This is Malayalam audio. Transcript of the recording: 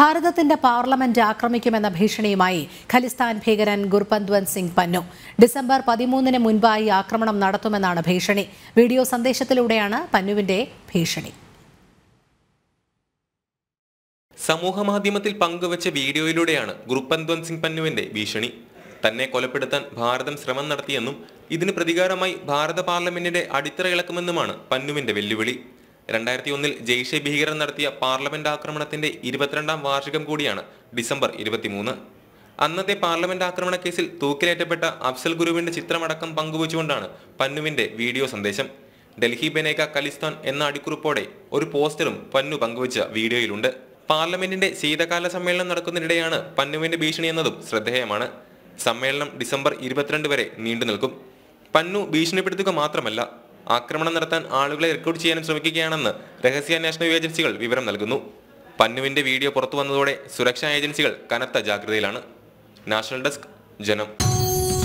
ഭാരതത്തിന്റെ പാർലമെന്റ് ആക്രമിക്കുമെന്ന ഭീഷണിയുമായി ഖലിസ്ഥാൻ ഭീകരൻ ഗുർപന്ത്വൻ സിംഗ് പന്നു ഡിസംബർ പതിമൂന്നിന് മുൻപായി ആക്രമണം നടത്തുമെന്നാണ് ഭീഷണി വീഡിയോ സന്ദേശത്തിലൂടെയാണ് പന്നുവിന്റെ ഭീഷണി സമൂഹമാധ്യമത്തിൽ പങ്കുവച്ച വീഡിയോയിലൂടെയാണ് ഗുർപന്ത്വന്ത് സിംഗ് പന്നുവിന്റെ ഭീഷണി തന്നെ കൊലപ്പെടുത്താൻ ഭാരതം ശ്രമം നടത്തിയെന്നും ഇതിന് പ്രതികാരമായി ഭാരത പാർലമെന്റിന്റെ ഇളക്കുമെന്നുമാണ് പന്നുവിന്റെ വെല്ലുവിളി രണ്ടായിരത്തി ഒന്നിൽ ജെയ്ഷെ ഭീകരൻ നടത്തിയ പാർലമെന്റ് ആക്രമണത്തിന്റെ ഇരുപത്തിരണ്ടാം വാർഷികം കൂടിയാണ് ഡിസംബർ ഇരുപത്തിമൂന്ന് അന്നത്തെ പാർലമെന്റ് ആക്രമണ കേസിൽ തൂക്കിലേറ്റപ്പെട്ട അഫ്സൽ ഗുരുവിന്റെ ചിത്രമടക്കം പങ്കുവച്ചുകൊണ്ടാണ് പന്നുവിന്റെ വീഡിയോ സന്ദേശം ഡൽഹി ബനേക കലിസ്ഥാൻ എന്ന അടിക്കുറിപ്പോടെ ഒരു പോസ്റ്ററും പന്നു പങ്കുവച്ച വീഡിയോയിലുണ്ട് പാർലമെന്റിന്റെ ശീതകാല സമ്മേളനം നടക്കുന്നതിനിടെയാണ് പന്നുവിന്റെ ഭീഷണി എന്നതും ശ്രദ്ധേയമാണ് സമ്മേളനം ഡിസംബർ ഇരുപത്തിരണ്ട് വരെ നീണ്ടു നിൽക്കും പന്നു ഭീഷണിപ്പെടുത്തുക മാത്രമല്ല ആക്രമണം നടത്താൻ ആളുകളെ റിക്രൂട്ട് ചെയ്യാനും ശ്രമിക്കുകയാണെന്ന് രഹസ്യാന്വേഷണ ഏജൻസികൾ വിവരം നൽകുന്നു പന്നുവിന്റെ വീഡിയോ പുറത്തു വന്നതോടെ സുരക്ഷാ ഏജൻസികൾ കനത്ത ജാഗ്രതയിലാണ് നാഷണൽ ഡെസ്ക് ജനം